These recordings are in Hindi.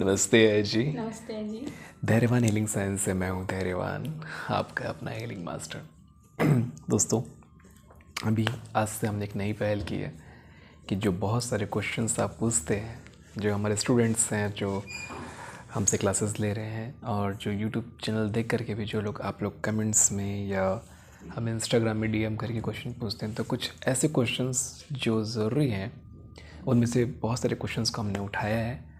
नमस्ते जी नमस्ते अजय जी धैर्यवान हीलिंग साइंस से मैं हूँ धैर्यवान आपका अपना हीलिंग मास्टर दोस्तों अभी आज से हमने एक नई पहल की है कि जो बहुत सारे क्वेश्चंस आप पूछते हैं जो हमारे स्टूडेंट्स हैं जो हमसे क्लासेस ले रहे हैं और जो यूट्यूब चैनल देख करके भी जो लोग आप लोग कमेंट्स में या हमें इंस्टाग्राम में डीएम करके क्वेश्चन पूछते हैं तो कुछ ऐसे क्वेश्चंस जो ज़रूरी हैं उनमें से बहुत सारे क्वेश्चंस को हमने उठाया है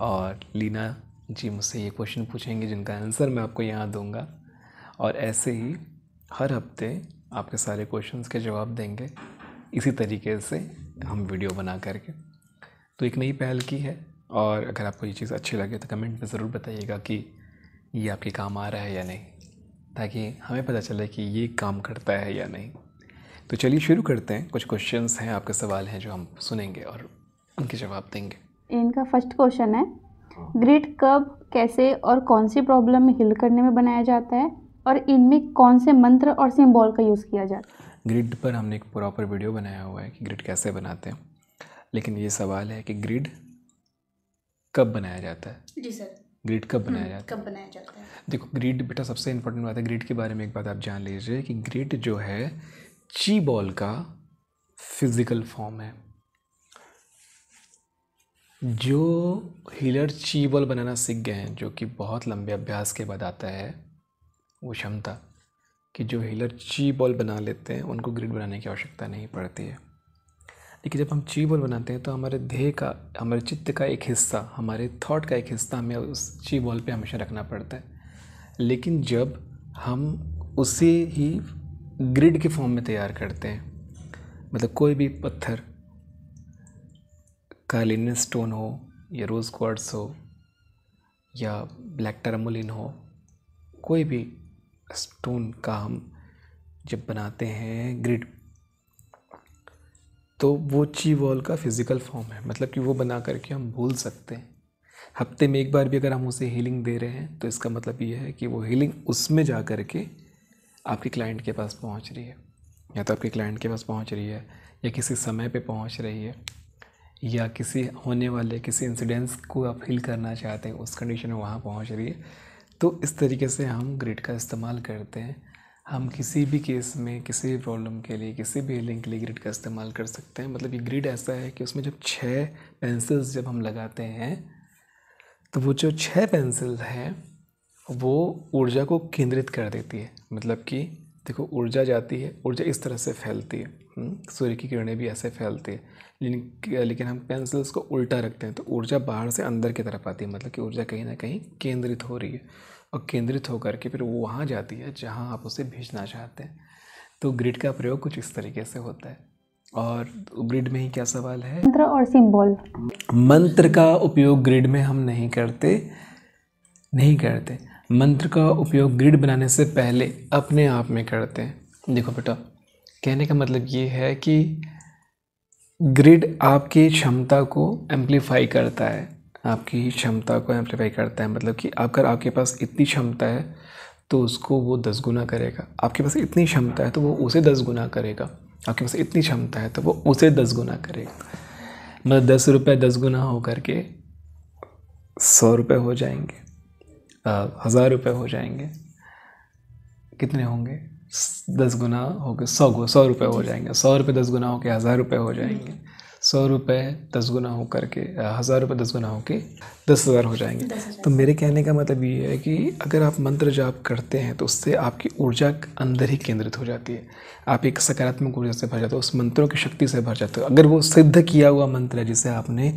और लीना जी मुझसे ये क्वेश्चन पूछेंगे जिनका आंसर मैं आपको यहाँ दूँगा और ऐसे ही हर हफ्ते आपके सारे क्वेश्चंस के जवाब देंगे इसी तरीके से हम वीडियो बना करके तो एक नई पहल की है और अगर आपको ये चीज़ अच्छी लगे तो कमेंट में ज़रूर बताइएगा कि ये आपके काम आ रहा है या नहीं ताकि हमें पता चले कि ये काम करता है या नहीं तो चलिए शुरू करते हैं कुछ क्वेश्चंस हैं आपके सवाल हैं जो हम सुनेंगे और उनके जवाब देंगे इनका फर्स्ट क्वेश्चन है हाँ। ग्रिड कब कैसे और कौन सी प्रॉब्लम में हिल करने में बनाया जाता है और इनमें कौन से मंत्र और सिंबल का यूज़ किया जाता है ग्रिड पर हमने एक प्रॉपर वीडियो बनाया हुआ है कि ग्रिड कैसे बनाते हैं लेकिन ये सवाल है कि ग्रिड कब बनाया जाता है जी सर ग्रिड कब बनाया हम्म, जाता है कब बनाया जाता है देखो ग्रिड बेटा सबसे इंपॉर्टेंट बात है ग्रिड के बारे में एक बात आप जान लीजिए कि ग्रिड जो है ची बॉल का फिज़िकल फॉर्म है जो हीलर चीबल बनाना सीख गए हैं जो कि बहुत लंबे अभ्यास के बाद आता है वो क्षमता कि जो हीलर ची बॉल बना लेते हैं उनको ग्रिड बनाने की आवश्यकता नहीं पड़ती है लेकिन जब हम ची बॉल बनाते हैं तो हमारे देह का हमारे चित्त का एक हिस्सा हमारे थॉट का एक हिस्सा हमें उस ची बॉल पे हमेशा रखना पड़ता है लेकिन जब हम उसे ही ग्रिड के फॉर्म में तैयार करते हैं मतलब कोई भी पत्थर कालिन स्टोन हो या रोज़ क्वार्ट्स हो या ब्लैक टर्मोलिन हो कोई भी स्टोन का हम जब बनाते हैं ग्रिड तो वो ची वॉल का फिज़िकल फॉर्म है मतलब कि वो बना करके हम भूल सकते हैं हफ्ते में एक बार भी अगर हम उसे हीलिंग दे रहे हैं तो इसका मतलब ये है कि वो हीलिंग उसमें जा कर के आपके क्लाइंट के पास पहुंच रही है या तो आपके क्लाइंट के पास पहुंच रही है या किसी समय पे पहुंच रही है या किसी होने वाले किसी इंसिडेंस को आप हील करना चाहते हैं उस कंडीशन में वहाँ पहुँच रही है तो इस तरीके से हम ग्रिड का इस्तेमाल करते हैं हम किसी भी केस में किसी भी प्रॉब्लम के लिए किसी भी हीलिंग के लिए ग्रिड का इस्तेमाल कर सकते हैं मतलब ये ग्रिड ऐसा है कि उसमें जब छः पेंसिल्स जब हम लगाते हैं तो वो जो छः पेंसिल हैं वो ऊर्जा को केंद्रित कर देती है मतलब कि देखो ऊर्जा जाती है ऊर्जा इस तरह से फैलती है सूर्य की किरणें भी ऐसे फैलती है लेकिन हम पेंसिल्स को उल्टा रखते हैं तो ऊर्जा बाहर से अंदर की तरफ आती है मतलब कि ऊर्जा कहीं ना कहीं केंद्रित हो रही है और केंद्रित होकर के फिर वो वहाँ जाती है जहाँ आप उसे भेजना चाहते हैं तो ग्रिड का प्रयोग कुछ इस तरीके से होता है और ग्रिड में ही क्या सवाल है मंत्र और सिंबल मंत्र का उपयोग ग्रिड में हम नहीं करते नहीं करते मंत्र का उपयोग ग्रिड बनाने से पहले अपने आप में करते हैं देखो बेटा कहने का मतलब ये है कि ग्रिड आपकी क्षमता को एम्पलीफाई करता है आपकी क्षमता को एम्पलीफाई करता है मतलब कि अगर आपके पास इतनी क्षमता है तो उसको वो दस गुना करेगा आपके पास इतनी क्षमता है तो वो उसे दस गुना करेगा आपके पास इतनी क्षमता है तो वो उसे दस गुना करेगा मतलब दस रुपये दस गुना हो करके सौ रुपये हो जाएंगे हज़ार रुपये हो जाएंगे कितने होंगे दस गुना हो गए सौ गो सौ रुपये हो जाएंगे सौ रुपये दस गुना होकर हज़ार रुपये हो जाएंगे सौ रुपये दस गुना हो करके हज़ार रुपये दस गुना के दस हज़ार हो जाएंगे तो मेरे कहने का मतलब ये है कि अगर आप मंत्र जाप करते हैं तो उससे आपकी ऊर्जा अंदर ही केंद्रित हो जाती है आप एक सकारात्मक ऊर्जा से भर जाते हो उस मंत्रों की शक्ति से भर जाते हो अगर वो सिद्ध किया हुआ मंत्र है जिसे आपने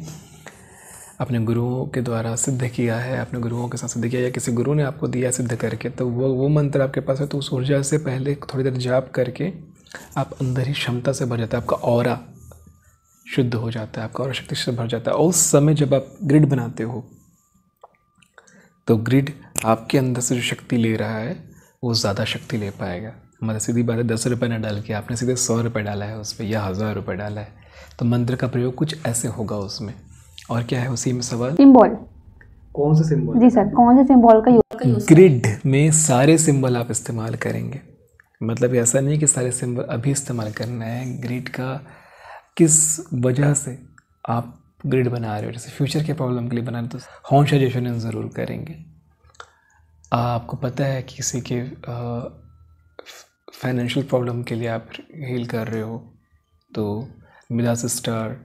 अपने गुरुओं के द्वारा सिद्ध किया है अपने गुरुओं के साथ सिद्ध किया या किसी गुरु ने आपको दिया सिद्ध करके तो वो वो मंत्र आपके पास है तो उस ऊर्जा से पहले थोड़ी देर जाप करके आप अंदर ही क्षमता से भर जाता है आपका और शुद्ध हो जाता है आपका और शक्ति से भर जाता है और उस समय जब आप ग्रिड बनाते हो तो ग्रिड आपके अंदर से जो शक्ति ले रहा है वो ज़्यादा शक्ति ले पाएगा मतलब सीधी बात है दस रुपये ना डाल के आपने सीधे सौ रुपये डाला है उस पर या हज़ार रुपये डाला है तो मंत्र का प्रयोग कुछ ऐसे होगा उसमें और क्या है उसी में सवाल सिंबल कौन सा सिंबल जी सर कौन से सिंबल का यूज ग्रिड में सारे सिंबल आप इस्तेमाल करेंगे मतलब ऐसा नहीं कि सारे सिंबल अभी इस्तेमाल करना है ग्रिड का किस वजह से आप ग्रिड बना रहे हो जैसे फ्यूचर के प्रॉब्लम के लिए बना रहे तो सजेशन ज़रूर करेंगे आपको पता है किसी के फाइनेंशियल प्रॉब्लम के लिए आप हील कर रहे हो तो मिला सिस्टर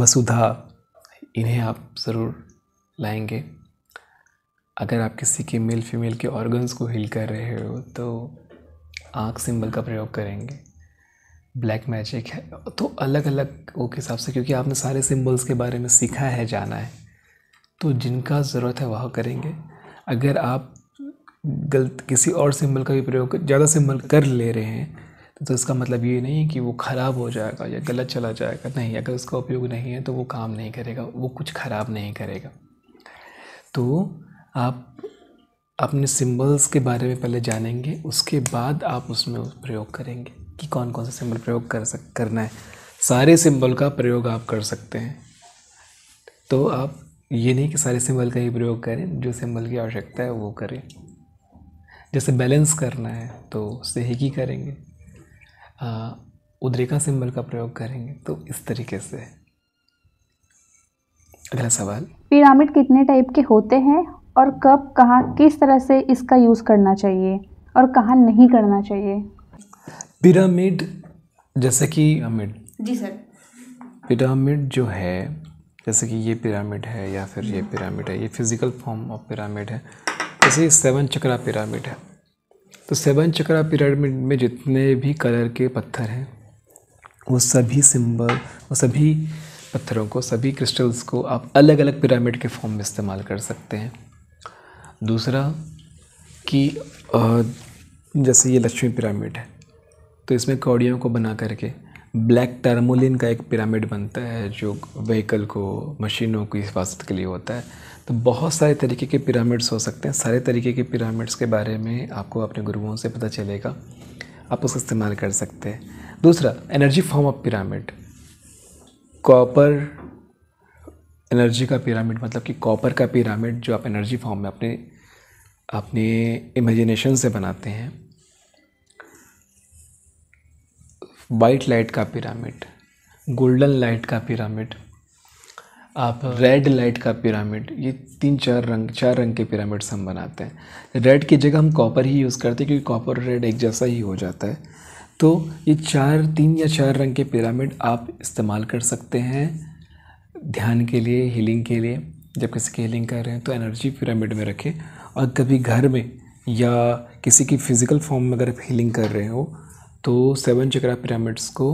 वसुधा इन्हें आप ज़रूर लाएंगे अगर आप किसी के मेल फीमेल के ऑर्गन्स को हील कर रहे हो तो आँख सिंबल का प्रयोग करेंगे ब्लैक मैजिक है तो अलग अलग वो के हिसाब से क्योंकि आपने सारे सिंबल्स के बारे में सीखा है जाना है तो जिनका ज़रूरत है वह करेंगे अगर आप गलत किसी और सिंबल का भी प्रयोग ज़्यादा सिंबल कर ले रहे हैं तो इसका मतलब ये नहीं कि वो ख़राब हो जाएगा या गलत चला जाएगा नहीं अगर उसका उपयोग नहीं है तो वो काम नहीं करेगा वो कुछ ख़राब नहीं करेगा तो आप अपने सिंबल्स के बारे में पहले जानेंगे उसके बाद आप उसमें प्रयोग करेंगे कि कौन कौन सा सिंबल प्रयोग कर सक करना है सारे सिंबल का प्रयोग आप कर सकते हैं तो आप ये नहीं कि सारे सिंबल का ही प्रयोग करें जो सिंबल की आवश्यकता है वो करें जैसे बैलेंस करना है तो सही की करेंगे उद्रेका सिंबल का प्रयोग करेंगे तो इस तरीके से अगला सवाल पिरामिड कितने टाइप के होते हैं और कब कहाँ किस तरह से इसका यूज़ करना चाहिए और कहाँ नहीं करना चाहिए पिरामिड जैसे कि पिरामिड जी सर पिरामिड जो है जैसे कि ये पिरामिड है या फिर ये पिरामिड है ये फिज़िकल फॉर्म ऑफ पिरामिड है जैसे सेवन चक्रा पिरामिड है तो सेवन चक्रा पिरामिड में जितने भी कलर के पत्थर हैं वो सभी सिंबल वो सभी पत्थरों को सभी क्रिस्टल्स को आप अलग अलग पिरामिड के फॉर्म में इस्तेमाल कर सकते हैं दूसरा कि जैसे ये लक्ष्मी पिरामिड है तो इसमें कौड़ियों को बना करके ब्लैक टर्मोलिन का एक पिरामिड बनता है जो व्हीकल को मशीनों की हिफाजत के लिए होता है तो बहुत सारे तरीके के पिरामिड्स हो सकते हैं सारे तरीके के पिरामिड्स के बारे में आपको अपने गुरुओं से पता चलेगा आप उसका इस्तेमाल कर सकते हैं दूसरा energy form of pyramid copper energy का पिरामिड मतलब कि कॉपर का पिरामिड जो आप एनर्जी फॉर्म में अपने अपने इमेजिनेशन से बनाते हैं वाइट लाइट का पिरामिड गोल्डन लाइट का पिरामिड आप रेड लाइट का पिरामिड ये तीन चार रंग चार रंग के पिरामिड्स हम बनाते हैं रेड की जगह हम कॉपर ही यूज़ करते हैं क्योंकि कॉपर रेड एक जैसा ही हो जाता है तो ये चार तीन या चार रंग के पिरामिड आप इस्तेमाल कर सकते हैं ध्यान के लिए हीलिंग के लिए जब किसी की हीलिंग कर रहे हैं तो एनर्जी पिरामिड में रखें और कभी घर में या किसी की फ़िज़िकल फॉर्म में अगर आप हीलिंग कर रहे हो तो सेवन चक्रा पिरामिड्स को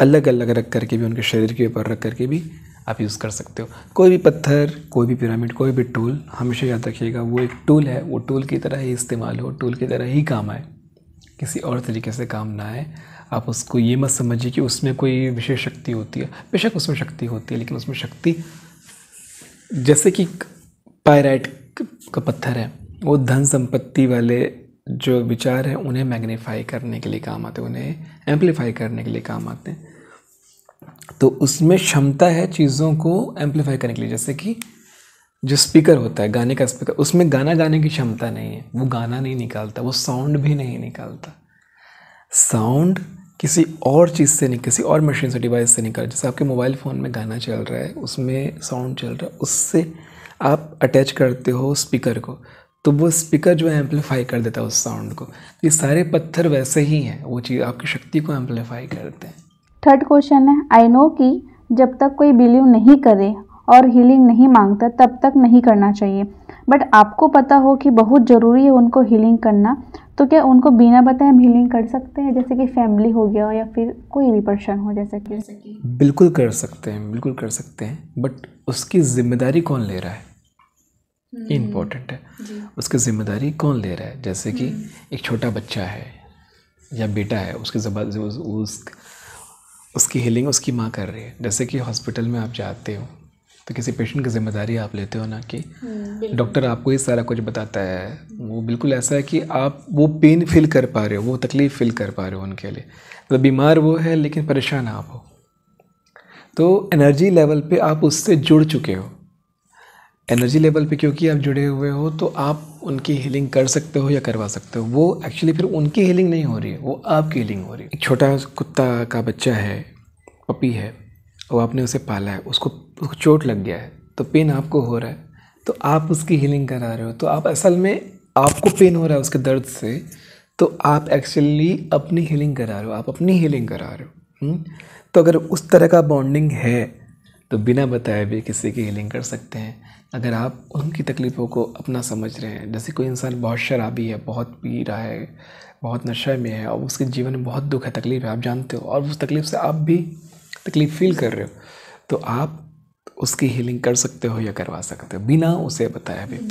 अलग अलग रख करके भी उनके शरीर के ऊपर रख करके भी आप यूज़ कर सकते हो कोई भी पत्थर कोई भी पिरामिड कोई भी टूल हमेशा याद रखिएगा वो एक टूल है वो टूल की तरह ही इस्तेमाल हो टूल की तरह ही काम आए किसी और तरीके से काम ना आए आप उसको ये मत समझिए कि उसमें कोई विशेष शक्ति होती है बेशक उसमें शक्ति होती है लेकिन उसमें शक्ति जैसे कि पायराइट का पत्थर है वो धन संपत्ति वाले जो विचार हैं उन्हें मैग्नीफाई करने के लिए काम आते हैं उन्हें एम्पलीफाई करने के लिए काम आते हैं तो उसमें क्षमता है चीज़ों को एम्पलीफाई करने के लिए जैसे कि जो स्पीकर होता है गाने का स्पीकर उसमें गाना गाने की क्षमता नहीं है वो गाना नहीं निकालता वो साउंड भी नहीं निकालता साउंड किसी और चीज़ से नहीं किसी और मशीन से डिवाइस से निकाल जैसे आपके मोबाइल फ़ोन में गाना चल रहा है उसमें साउंड चल रहा है उससे आप अटैच करते हो स्पीकर को तो वो स्पीकर जो है एम्पलीफाई कर देता है उस साउंड को ये सारे पत्थर वैसे ही हैं वो चीज़ आपकी शक्ति को एम्पलीफाई करते हैं थर्ड क्वेश्चन है आई नो कि जब तक कोई बिलीव नहीं करे और हीलिंग नहीं मांगता तब तक नहीं करना चाहिए बट आपको पता हो कि बहुत ज़रूरी है उनको हीलिंग करना तो क्या उनको बिना बताए हम हीलिंग कर सकते हैं जैसे कि फैमिली हो गया हो या फिर कोई भी पर्सन हो जैसे कि बिल्कुल कर सकते हैं बिल्कुल कर सकते हैं बट उसकी जिम्मेदारी कौन ले रहा है ये हम्म। इम्पोर्टेंट है उसकी ज़िम्मेदारी कौन ले रहा है जैसे कि हम्म। एक छोटा बच्चा है या बेटा है उसकी उस उसकी हीलिंग उसकी माँ कर रही है जैसे कि हॉस्पिटल में आप जाते हो तो किसी पेशेंट की जिम्मेदारी आप लेते हो ना कि डॉक्टर हम्म, आपको ही सारा कुछ बताता है वो बिल्कुल ऐसा है कि आप वो पेन फील कर पा रहे हो वो तकलीफ़ फील कर पा रहे हो उनके लिए तो बीमार वो है लेकिन परेशान आप हो तो एनर्जी लेवल पे आप उससे जुड़ चुके हो एनर्जी लेवल पे क्योंकि आप जुड़े हुए हो तो आप उनकी हीलिंग कर सकते हो या करवा सकते हो वो एक्चुअली फिर उनकी हीलिंग नहीं हो रही है वो आपकी हीलिंग हो रही है एक छोटा कुत्ता का बच्चा है पपी है और आपने उसे पाला है उसको उसको चोट लग गया है तो पेन आपको हो रहा है तो आप उसकी हीलिंग करा रहे हो तो आप असल में आपको पेन हो रहा है उसके दर्द से तो आप एक्चुअली अपनी हीलिंग करा रहे हो आप अपनी हीलिंग करा रहे हो हम्म? तो अगर उस तरह का बॉन्डिंग है तो बिना बताए भी किसी की हीलिंग कर सकते हैं अगर आप उनकी तकलीफ़ों को अपना समझ रहे हैं जैसे कोई इंसान बहुत शराबी है बहुत पी रहा है बहुत नशे में है और उसके जीवन में बहुत दुख है तकलीफ़ है आप जानते हो और उस तकलीफ़ से आप भी तकलीफ़ फील कर रहे हो तो आप उसकी हीलिंग कर सकते हो या करवा सकते हो बिना उसे बताए भी हम्म,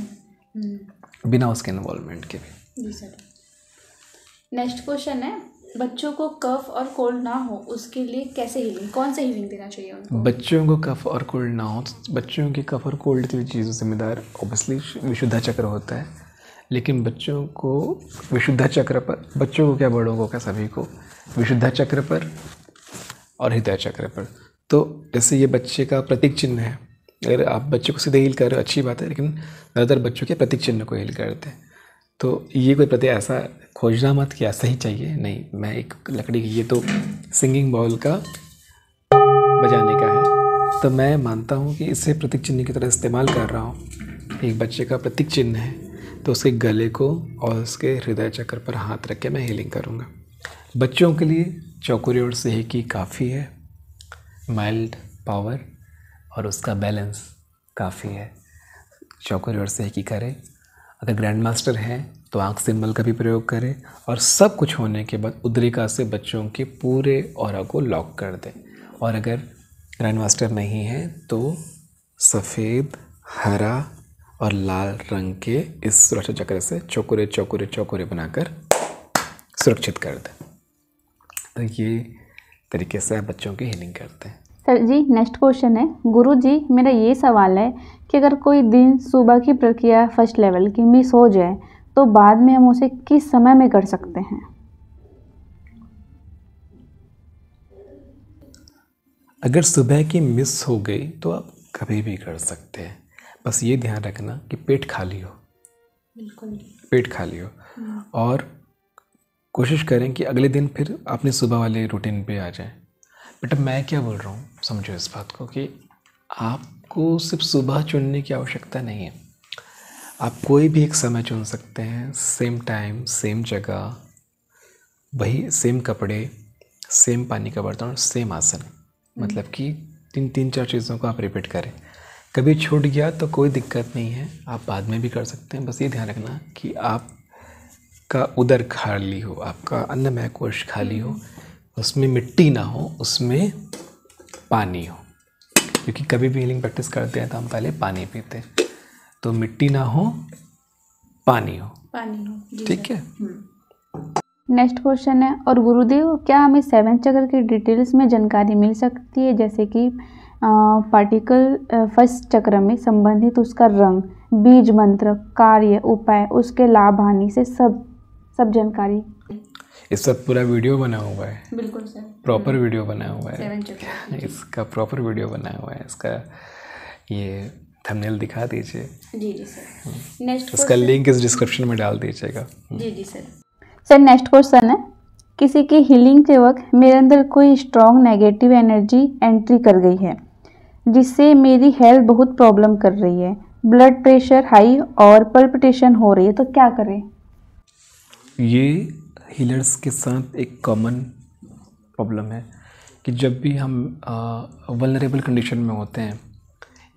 हम्म। बिना उसके इन्वॉल्वमेंट के भी नेक्स्ट क्वेश्चन है बच्चों को कफ और कोल्ड ना हो उसके लिए कैसे हीलिंग कौन सा हीलिंग देना चाहिए उनको बच्चों को कफ और कोल्ड ना हो बच्चों के कफ और कोल्ड की चीज़ जिम्मेदार ओबियसली विशुद्धा चक्र होता है लेकिन बच्चों को विशुद्धा चक्र पर बच्चों को क्या बड़ों को क्या सभी को विशुद्धा चक्र पर और हृदय चक्र पर तो ऐसे ये बच्चे का प्रतीक चिन्ह है अगर आप बच्चे को सीधे हील कर रहे हो अच्छी बात है लेकिन ज़्यादातर बच्चों के प्रतीक चिन्ह को हील करते हैं तो ये कोई प्रति ऐसा खोजना मत कि ऐसा ही चाहिए नहीं मैं एक लकड़ी की ये तो सिंगिंग बॉल का बजाने का है तो मैं मानता हूँ कि इसे प्रतीक चिन्ह की तरह इस्तेमाल कर रहा हूँ एक बच्चे का प्रतीक चिन्ह है तो उसके गले को और उसके हृदय चक्र पर हाथ रख के मैं हीलिंग करूँगा बच्चों के लिए चौकुरी और सेह की काफ़ी है माइल्ड पावर और उसका बैलेंस काफ़ी है चौकुरी और सेह की करें अगर ग्रैंड मास्टर हैं तो आँख सिंबल का भी प्रयोग करें और सब कुछ होने के बाद उद्रिका से बच्चों के पूरे और को लॉक कर दें और अगर ग्रैंड मास्टर नहीं है तो सफ़ेद हरा और लाल रंग के इस सुरक्षा चक्र से चौकुरे चौकुरे चौकुरे बनाकर सुरक्षित कर दें तो ये तरीके से आप बच्चों की हीलिंग करते हैं सर जी नेक्स्ट क्वेश्चन है गुरु जी मेरा ये सवाल है कि अगर कोई दिन सुबह की प्रक्रिया फर्स्ट लेवल की मिस हो जाए तो बाद में हम उसे किस समय में कर सकते हैं अगर सुबह की मिस हो गई तो आप कभी भी कर सकते हैं बस ये ध्यान रखना कि पेट खाली हो बिल्कुल पेट खाली हो हम्म। और कोशिश करें कि अगले दिन फिर अपने सुबह वाले रूटीन पे आ जाएं बट मैं क्या बोल रहा हूँ समझो इस बात को कि आपको सिर्फ सुबह चुनने की आवश्यकता नहीं है आप कोई भी एक समय चुन सकते हैं सेम टाइम सेम जगह वही सेम कपड़े सेम पानी का बर्तन और सेम आसन मतलब कि तीन तीन चार चीज़ों को आप रिपीट करें कभी छूट गया तो कोई दिक्कत नहीं है आप बाद में भी कर सकते हैं बस ये ध्यान रखना कि आप का उदर खाली हो आपका अन्नमय कोश खाली हो उसमें मिट्टी ना हो उसमें पानी हो क्योंकि कभी भी हीलिंग प्रैक्टिस करते हैं तो हम पहले पानी पीते हैं तो मिट्टी ना हो पानी हो पानी हो ठीक है नेक्स्ट हम्म। क्वेश्चन है और गुरुदेव क्या हमें सेवन चक्र की डिटेल्स में जानकारी मिल सकती है जैसे कि पार्टिकल फर्स्ट चक्र में संबंधित उसका रंग बीज मंत्र कार्य उपाय उसके लाभ हानि से सब सब जानकारी इस पर पूरा वीडियो बना हुआ है बिल्कुल सर प्रॉपर हम्म। वीडियो बना हुआ है इसका प्रॉपर वीडियो बना हुआ है इसका ये थंबनेल दिखा दीजिए जी जी सर नेक्स्ट उसका लिंक इस डिस्क्रिप्शन में डाल दीजिएगा हम्म। जी जी सर सर नेक्स्ट क्वेश्चन है किसी की हीलिंग के वक्त मेरे अंदर कोई स्ट्रॉन्ग नेगेटिव एनर्जी एंट्री कर गई है जिससे मेरी हेल्थ बहुत प्रॉब्लम कर रही है ब्लड प्रेशर हाई और पल्पिटेशन हो रही है तो क्या करें ये हीलर्स के साथ एक कॉमन प्रॉब्लम है कि जब भी हम वनरेबल कंडीशन में होते हैं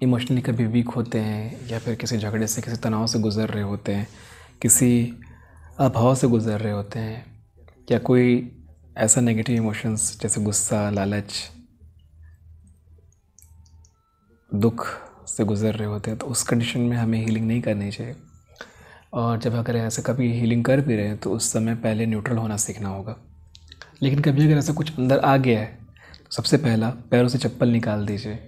इमोशनली कभी वीक होते हैं या फिर किसी झगड़े से किसी तनाव से गुज़र रहे होते हैं किसी अभाव से गुज़र रहे होते हैं या कोई ऐसा नेगेटिव इमोशंस जैसे गुस्सा लालच दुख से गुज़र रहे होते हैं तो उस कंडीशन में हमें हीलिंग नहीं करनी चाहिए और जब अगर ऐसा कभी हीलिंग कर भी रहे हैं तो उस समय पहले न्यूट्रल होना सीखना होगा लेकिन कभी अगर ऐसा कुछ अंदर आ गया है तो सबसे पहला पैरों से चप्पल निकाल दीजिए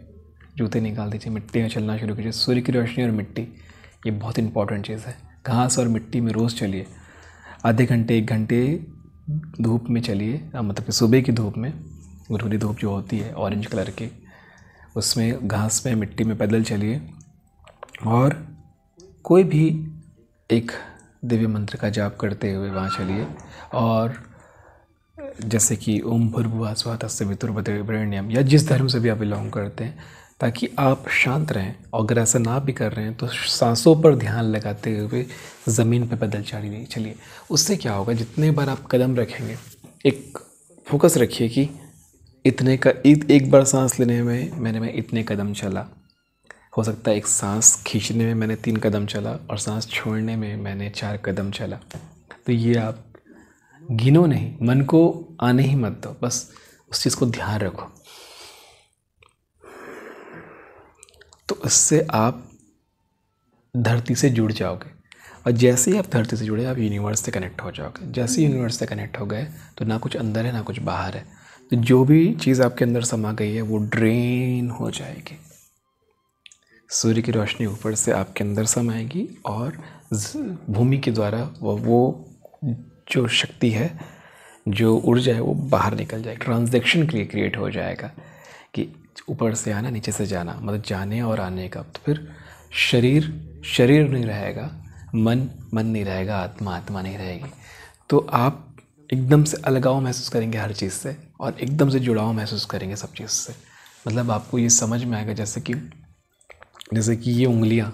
जूते निकाल दीजिए मिट्टी में चलना शुरू कीजिए सूर्य की रोशनी और मिट्टी ये बहुत इंपॉर्टेंट चीज़ है घास और मिट्टी में रोज़ चलिए आधे घंटे एक घंटे धूप में चलिए मतलब कि सुबह की धूप में गुरुरी धूप जो होती है ऑरेंज कलर की उसमें घास में मिट्टी में पैदल चलिए और कोई भी एक दिव्य मंत्र का जाप करते हुए वहाँ चलिए और जैसे कि ओम भूर्भुवा स्वा तस्वितुर्भद्रेण्यम या जिस धर्म से भी आप बिलोंग करते हैं ताकि आप शांत रहें और अगर ऐसा ना भी कर रहे हैं तो सांसों पर ध्यान लगाते हुए ज़मीन पर बदल चाली नहीं चलिए उससे क्या होगा जितने बार आप कदम रखेंगे एक फोकस रखिए कि इतने का एक बार सांस लेने में मैंने मैं इतने कदम चला हो सकता है एक सांस खींचने में मैंने तीन कदम चला और सांस छोड़ने में मैंने चार कदम चला तो ये आप गिनो नहीं मन को आने ही मत दो बस उस चीज़ को ध्यान रखो तो उससे आप धरती से जुड़ जाओगे और जैसे ही आप धरती से जुड़े आप यूनिवर्स से कनेक्ट हो जाओगे जैसे ही यूनिवर्स से कनेक्ट हो गए तो ना कुछ अंदर है ना कुछ बाहर है तो जो भी चीज़ आपके अंदर समा गई है वो ड्रेन हो जाएगी सूर्य की रोशनी ऊपर से आपके अंदर समाएगी और भूमि के द्वारा वो वो जो शक्ति है जो ऊर्जा है वो बाहर निकल जाएगी ट्रांजेक्शन के लिए क्रिएट हो जाएगा कि ऊपर से आना नीचे से जाना मतलब जाने और आने का तो फिर शरीर शरीर नहीं रहेगा मन मन नहीं रहेगा आत्मा आत्मा नहीं रहेगी तो आप एकदम से अलगाव महसूस करेंगे हर चीज़ से और एकदम से जुड़ाव महसूस करेंगे सब चीज़ से मतलब आपको ये समझ में आएगा जैसे कि जैसे कि ये उंगलियाँ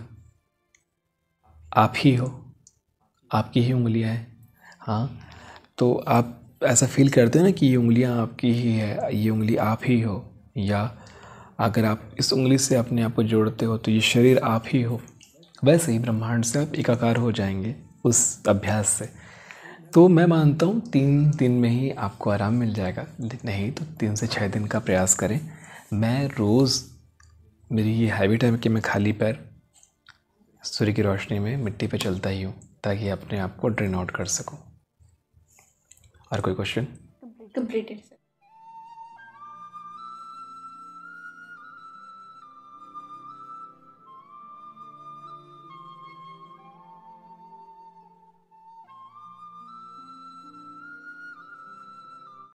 आप ही हो आपकी ही उंगलियाँ हैं हाँ तो आप ऐसा फील करते हैं ना कि ये उंगलियाँ आपकी ही है ये उंगली आप ही हो या अगर आप इस उंगली से अपने आप को जोड़ते हो तो ये शरीर आप ही हो वैसे ही ब्रह्मांड से आप एकाकार हो जाएंगे उस अभ्यास से तो मैं मानता हूँ तीन दिन में ही आपको आराम मिल जाएगा नहीं तो तीन से छः दिन का प्रयास करें मैं रोज़ मेरी ये हैबिट है कि मैं खाली पैर सूर्य की रोशनी में मिट्टी पे चलता ही हूँ ताकि अपने आप को ड्रेन आउट कर सकूँ और कोई क्वेश्चन कंप्लीटेड